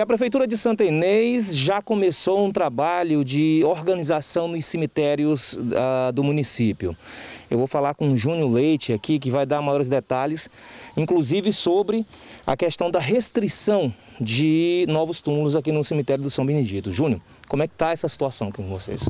E a Prefeitura de Santa Inês já começou um trabalho de organização nos cemitérios uh, do município. Eu vou falar com o Júnior Leite aqui, que vai dar maiores detalhes, inclusive sobre a questão da restrição de novos túmulos aqui no cemitério do São Benedito. Júnior, como é que está essa situação aqui com vocês?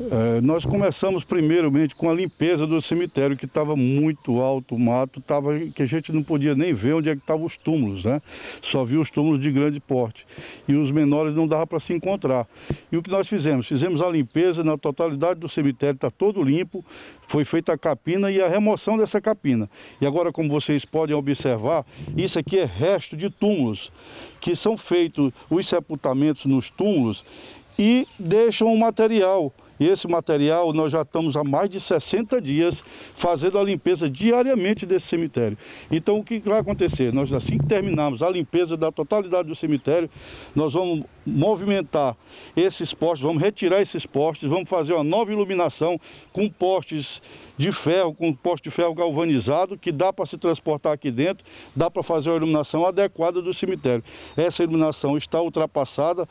É, nós começamos primeiramente com a limpeza do cemitério, que estava muito alto, o mato, tava, que a gente não podia nem ver onde é que estavam os túmulos, né? Só viu os túmulos de grande porte. E os menores não dava para se encontrar. E o que nós fizemos? Fizemos a limpeza na totalidade do cemitério, está todo limpo, foi feita a capina e a remoção dessa capina. E agora, como vocês podem observar, isso aqui é resto de túmulos, que são feitos os sepultamentos nos túmulos e deixam o material e esse material nós já estamos há mais de 60 dias fazendo a limpeza diariamente desse cemitério. Então o que vai acontecer? Nós assim que terminarmos a limpeza da totalidade do cemitério, nós vamos movimentar esses postes, vamos retirar esses postes, vamos fazer uma nova iluminação com postes de ferro, com poste de ferro galvanizado, que dá para se transportar aqui dentro, dá para fazer uma iluminação adequada do cemitério. Essa iluminação está ultrapassada,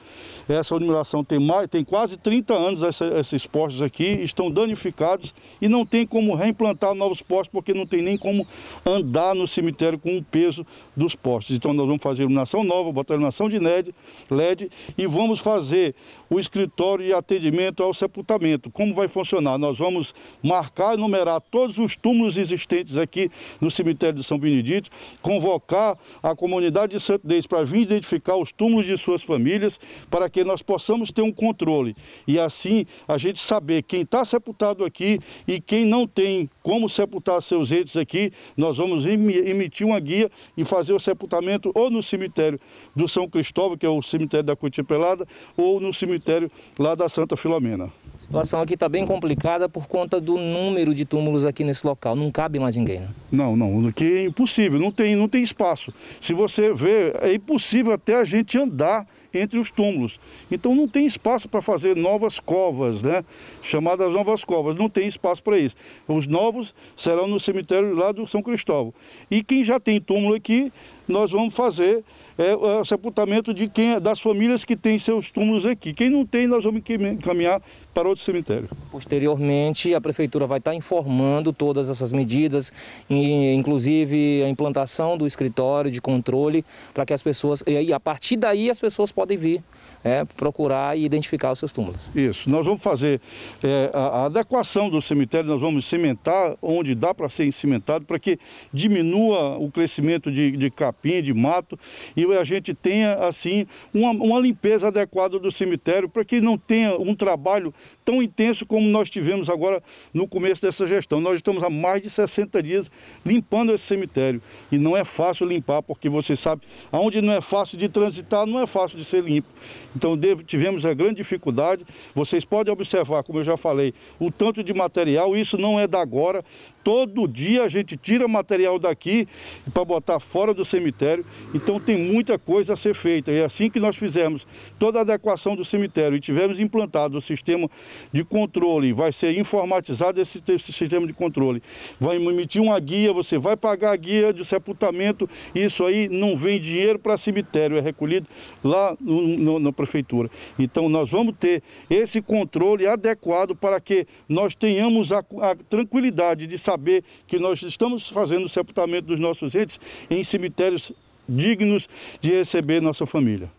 essa iluminação tem mais, tem quase 30 anos essa, esses postes aqui estão danificados e não tem como reimplantar novos postes, porque não tem nem como andar no cemitério com o peso dos postes. Então nós vamos fazer iluminação nova, botar iluminação de LED, LED e vamos fazer o escritório de atendimento ao sepultamento. Como vai funcionar? Nós vamos marcar e numerar todos os túmulos existentes aqui no cemitério de São Benedito, convocar a comunidade de Santidez para vir identificar os túmulos de suas famílias, para que nós possamos ter um controle. E assim a gente gente saber quem está sepultado aqui e quem não tem como sepultar seus entes aqui, nós vamos emitir uma guia e fazer o sepultamento ou no cemitério do São Cristóvão, que é o cemitério da Cutia Pelada, ou no cemitério lá da Santa Filomena. A situação aqui está bem complicada por conta do número de túmulos aqui nesse local. Não cabe mais ninguém, né? Não, não. Que é impossível, não tem, não tem espaço. Se você ver, é impossível até a gente andar entre os túmulos. Então não tem espaço para fazer novas covas, né? Chamadas novas covas, não tem espaço para isso. Os novos serão no cemitério lá do São Cristóvão. E quem já tem túmulo aqui, nós vamos fazer é, é, o sepultamento de quem, das famílias que têm seus túmulos aqui. Quem não tem, nós vamos caminhar para outro cemitério. Posteriormente, a prefeitura vai estar informando todas essas medidas, inclusive a implantação do escritório de controle, para que as pessoas, e aí, a partir daí as pessoas podem vir é, procurar e identificar os seus túmulos. Isso. Nós vamos fazer é, a, a, adequação do cemitério, nós vamos cimentar onde dá para ser cimentado para que diminua o crescimento de, de capim, de mato e e é a gente tenha, assim, uma, uma limpeza adequada do cemitério para que não tenha um trabalho tão intenso como nós tivemos agora no começo dessa gestão. Nós estamos há mais de 60 dias limpando esse cemitério e não é fácil limpar, porque você sabe, aonde não é fácil de transitar, não é fácil de ser limpo. Então deve, tivemos a grande dificuldade. Vocês podem observar, como eu já falei, o tanto de material, isso não é da agora. Todo dia a gente tira material daqui para botar fora do cemitério. Então tem muito muita coisa a ser feita. E é assim que nós fizemos toda a adequação do cemitério e tivermos implantado o sistema de controle, vai ser informatizado esse, esse sistema de controle. Vai emitir uma guia, você vai pagar a guia de sepultamento, isso aí não vem dinheiro para cemitério, é recolhido lá no, no, na prefeitura. Então nós vamos ter esse controle adequado para que nós tenhamos a, a tranquilidade de saber que nós estamos fazendo o sepultamento dos nossos entes em cemitérios dignos de receber nossa família.